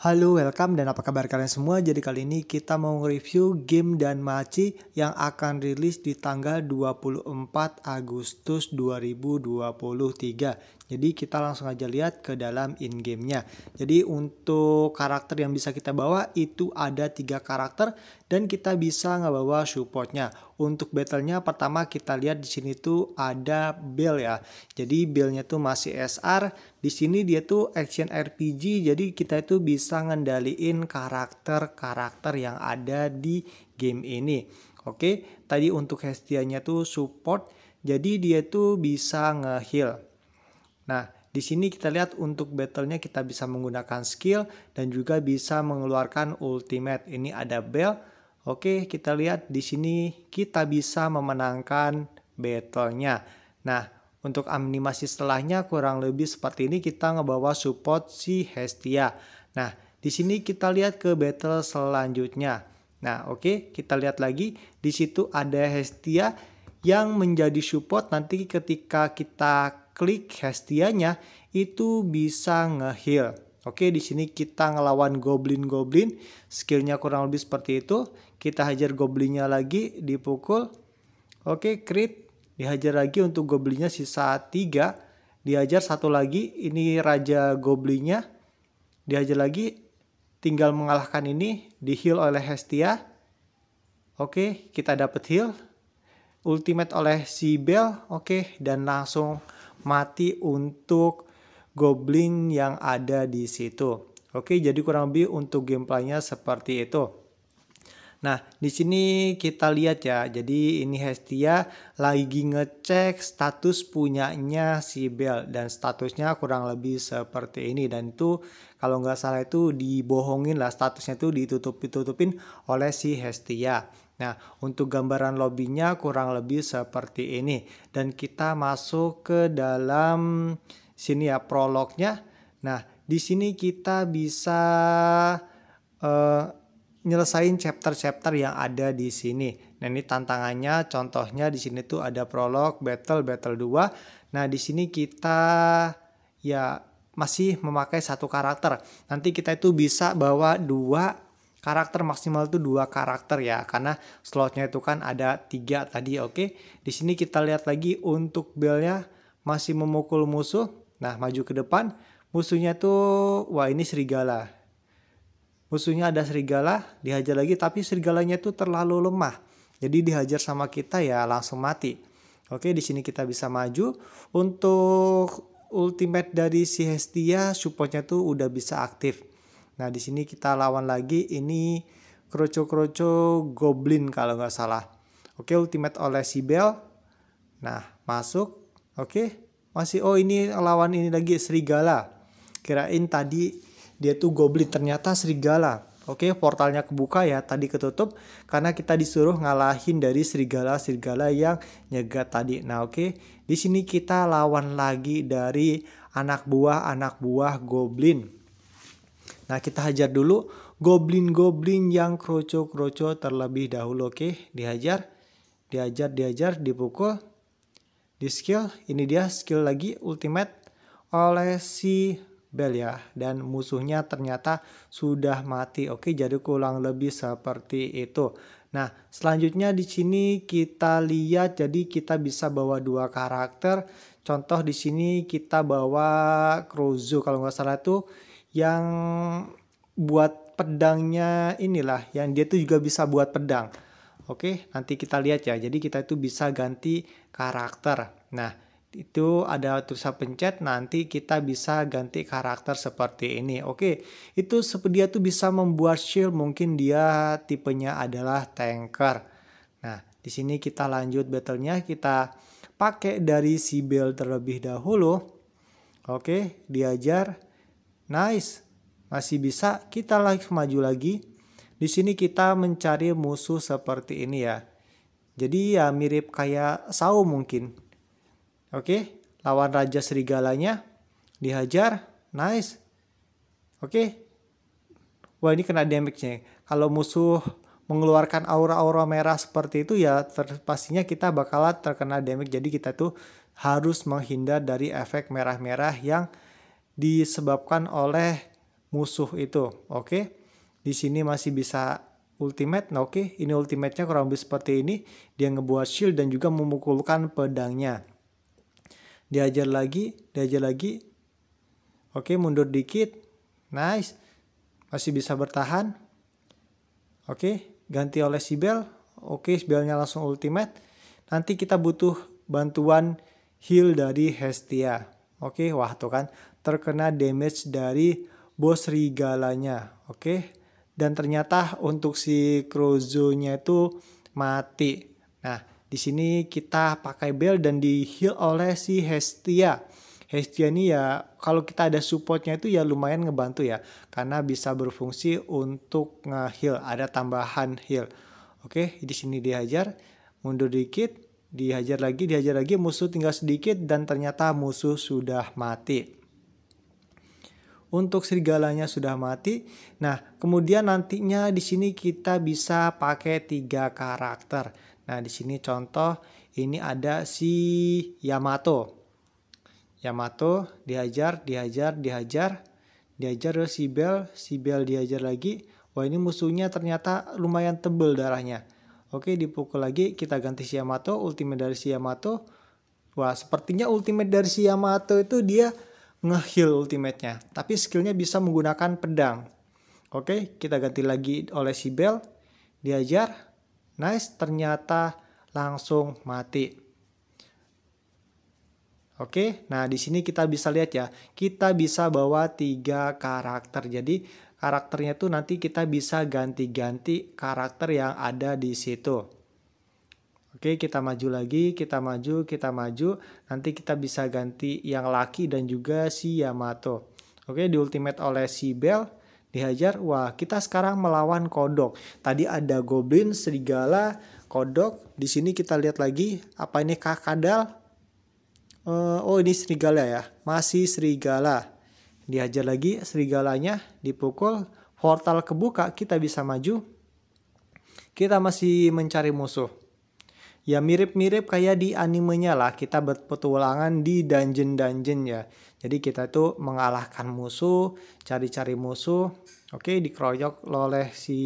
Halo, welcome dan apa kabar kalian semua? Jadi kali ini kita mau review game dan maci yang akan rilis di tanggal 24 Agustus 2023. Jadi kita langsung aja lihat ke dalam in-game-nya. Jadi untuk karakter yang bisa kita bawa itu ada tiga karakter dan kita bisa ngebawa supportnya. Untuk battle-nya pertama kita lihat di sini tuh ada Bill ya. Jadi billnya nya tuh masih SR. Di sini dia tuh action RPG jadi kita itu bisa ngendaliin karakter-karakter yang ada di game ini. Oke, tadi untuk Hestianya tuh support jadi dia tuh bisa ngeheal. Nah, di sini kita lihat untuk battlenya kita bisa menggunakan skill dan juga bisa mengeluarkan ultimate. Ini ada bell. Oke, kita lihat di sini kita bisa memenangkan battlenya Nah, untuk animasi setelahnya kurang lebih seperti ini kita ngebawa support si Hestia. Nah, di sini kita lihat ke battle selanjutnya. Nah, oke, kita lihat lagi di situ ada Hestia yang menjadi support nanti ketika kita klik Hestianya itu bisa ngeheal. Oke, di sini kita ngelawan goblin-goblin, skillnya kurang lebih seperti itu. Kita hajar goblinnya lagi, dipukul. Oke, crit, dihajar lagi untuk goblinnya sisa 3. Dihajar satu lagi, ini raja goblinnya. Dihajar lagi, tinggal mengalahkan ini, di heal oleh Hestia. Oke, kita dapat heal. Ultimate oleh si Bell, oke, dan langsung mati untuk goblin yang ada di situ. Oke, jadi kurang lebih untuk gameplaynya seperti itu. Nah, di sini kita lihat ya. Jadi ini Hestia lagi ngecek status punyanya si Bel dan statusnya kurang lebih seperti ini dan itu kalau nggak salah itu dibohongin lah statusnya itu ditutup-tutupin oleh si Hestia. Nah, untuk gambaran lobbynya kurang lebih seperti ini. Dan kita masuk ke dalam sini ya prolognya. Nah, di sini kita bisa uh, nyelesain chapter-chapter yang ada di sini. Nah, ini tantangannya contohnya di sini tuh ada prolog, battle, battle 2. Nah, di sini kita ya masih memakai satu karakter. Nanti kita itu bisa bawa dua karakter maksimal itu dua karakter ya karena slotnya itu kan ada tiga tadi oke okay? di sini kita lihat lagi untuk belnya masih memukul musuh nah maju ke depan musuhnya tuh wah ini serigala musuhnya ada serigala dihajar lagi tapi serigalanya tuh terlalu lemah jadi dihajar sama kita ya langsung mati oke okay? di sini kita bisa maju untuk ultimate dari si Hestia supportnya tuh udah bisa aktif Nah, di sini kita lawan lagi ini kroco-kroco goblin kalau nggak salah. Oke, ultimate oleh si Sibel. Nah, masuk. Oke, masih oh ini lawan ini lagi serigala. Kirain tadi dia tuh goblin ternyata serigala. Oke, portalnya kebuka ya, tadi ketutup karena kita disuruh ngalahin dari serigala-serigala yang nyegat tadi. Nah, oke, di sini kita lawan lagi dari anak buah-anak buah goblin. Nah kita hajar dulu goblin-goblin yang kroco-kroco terlebih dahulu. Oke dihajar, dihajar, dihajar, dipukul. Di skill, ini dia skill lagi ultimate oleh si Bell ya. Dan musuhnya ternyata sudah mati. Oke jadi kurang lebih seperti itu. Nah, selanjutnya di sini kita lihat jadi kita bisa bawa dua karakter. Contoh di sini kita bawa Crozo kalau nggak salah tuh yang buat pedangnya inilah yang dia tuh juga bisa buat pedang. Oke, nanti kita lihat ya. Jadi kita itu bisa ganti karakter. Nah, itu ada tulisan pencet nanti kita bisa ganti karakter seperti ini. Oke, itu dia tuh bisa membuat shield mungkin dia tipenya adalah tanker. Nah, di sini kita lanjut battlenya kita pakai dari si build terlebih dahulu. Oke, diajar Nice, masih bisa kita lagi maju lagi. Di sini kita mencari musuh seperti ini ya. Jadi ya mirip kayak Sao mungkin. Oke, lawan Raja Serigalanya. Dihajar, nice. Oke. Wah ini kena damage-nya. Kalau musuh mengeluarkan aura-aura merah seperti itu ya ter, pastinya kita bakalan terkena damage jadi kita tuh harus menghindar dari efek merah-merah yang disebabkan oleh musuh itu. Oke. Di sini masih bisa ultimate. Nah, oke, ini ultimate-nya kurang lebih seperti ini. Dia ngebuat shield dan juga memukulkan pedangnya. Diajar lagi, diajar lagi. Oke, mundur dikit. Nice. Masih bisa bertahan. Oke, ganti oleh Sibel. Oke, Sibelnya langsung ultimate. Nanti kita butuh bantuan heal dari Hestia. Oke, wah tuh kan terkena damage dari bos rigalanya. Oke. Okay? Dan ternyata untuk si Crozo-nya itu mati. Nah, di sini kita pakai bell dan di heal oleh si Hestia. Hestia ini ya kalau kita ada supportnya itu ya lumayan ngebantu ya karena bisa berfungsi untuk nge-heal, ada tambahan heal. Oke, di sini dihajar, mundur dikit, dihajar lagi, dihajar lagi, musuh tinggal sedikit dan ternyata musuh sudah mati untuk serigalanya sudah mati. Nah, kemudian nantinya di sini kita bisa pakai tiga karakter. Nah, di sini contoh ini ada si Yamato. Yamato dihajar, dihajar, dihajar, dihajar oleh si Bel, si Bel dihajar lagi. Wah, ini musuhnya ternyata lumayan tebel darahnya. Oke, dipukul lagi, kita ganti si Yamato, ultimate dari si Yamato. Wah, sepertinya ultimate dari si Yamato itu dia ngeheal ultimate-nya, tapi skillnya bisa menggunakan pedang. Oke, kita ganti lagi oleh si Bell. Diajar, nice, ternyata langsung mati. Oke, nah di sini kita bisa lihat ya, kita bisa bawa tiga karakter. Jadi karakternya tuh nanti kita bisa ganti-ganti karakter yang ada di situ. Oke, kita maju lagi, kita maju, kita maju. Nanti kita bisa ganti yang laki dan juga si Yamato. Oke, di ultimate oleh si Bell dihajar. Wah, kita sekarang melawan kodok. Tadi ada goblin, serigala, kodok. Di sini kita lihat lagi apa ini kakadal? Uh, eh, oh, ini serigala ya. Masih serigala. Dihajar lagi serigalanya, dipukul, portal kebuka, kita bisa maju. Kita masih mencari musuh ya mirip-mirip kayak di animenya lah kita berpetualangan di dungeon-dungeon ya jadi kita tuh mengalahkan musuh cari-cari musuh oke okay, dikeroyok oleh si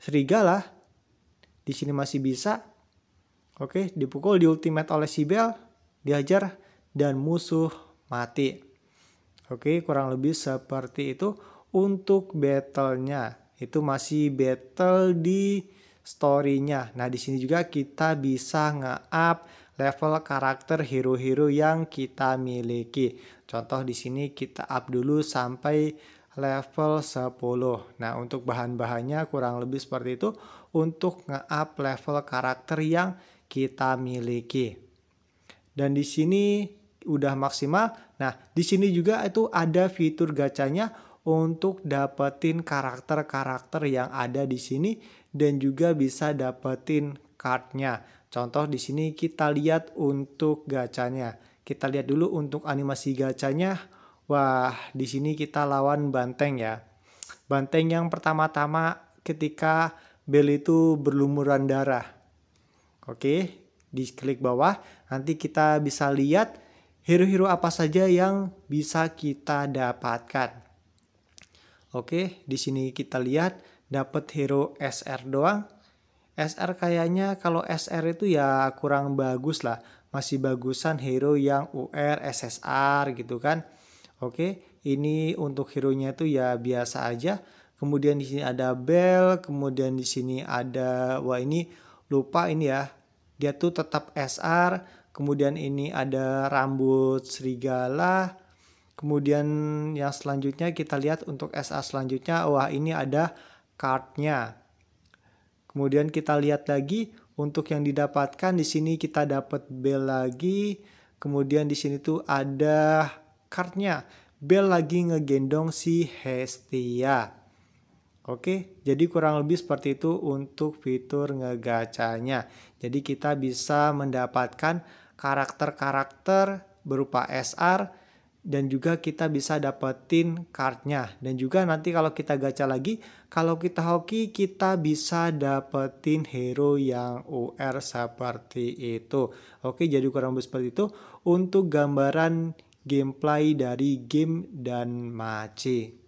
serigala di sini masih bisa oke dipukul di ultimate oleh si bel diajar dan musuh mati oke kurang lebih seperti itu untuk battlenya itu masih battle di story-nya. Nah, di sini juga kita bisa nge-up level karakter hero-hero yang kita miliki. Contoh di sini kita up dulu sampai level 10. Nah, untuk bahan-bahannya kurang lebih seperti itu untuk nge-up level karakter yang kita miliki. Dan di sini udah maksimal. Nah, di sini juga itu ada fitur gacanya untuk dapetin karakter-karakter yang ada di sini dan juga bisa dapetin cardnya. Contoh di sini kita lihat untuk gacanya. Kita lihat dulu untuk animasi gacanya. Wah, di sini kita lawan banteng ya. Banteng yang pertama-tama ketika bel itu berlumuran darah. Oke, di klik bawah nanti kita bisa lihat hero-hero apa saja yang bisa kita dapatkan. Oke, di sini kita lihat dapat hero SR doang. SR kayaknya kalau SR itu ya kurang bagus lah. Masih bagusan hero yang UR, SSR gitu kan. Oke, ini untuk hero-nya itu ya biasa aja. Kemudian di sini ada Bell, kemudian di sini ada wah ini lupa ini ya. Dia tuh tetap SR, kemudian ini ada rambut serigala, Kemudian yang selanjutnya kita lihat untuk SA selanjutnya, wah ini ada cardnya. Kemudian kita lihat lagi untuk yang didapatkan di sini kita dapat Bell lagi. Kemudian di sini tuh ada cardnya. Bell lagi ngegendong si Hestia. Oke, jadi kurang lebih seperti itu untuk fitur ngegacanya. Jadi kita bisa mendapatkan karakter-karakter berupa SR dan juga kita bisa dapetin cardnya dan juga nanti kalau kita gacha lagi kalau kita hoki kita bisa dapetin hero yang UR seperti itu oke jadi kurang lebih seperti itu untuk gambaran gameplay dari game dan mace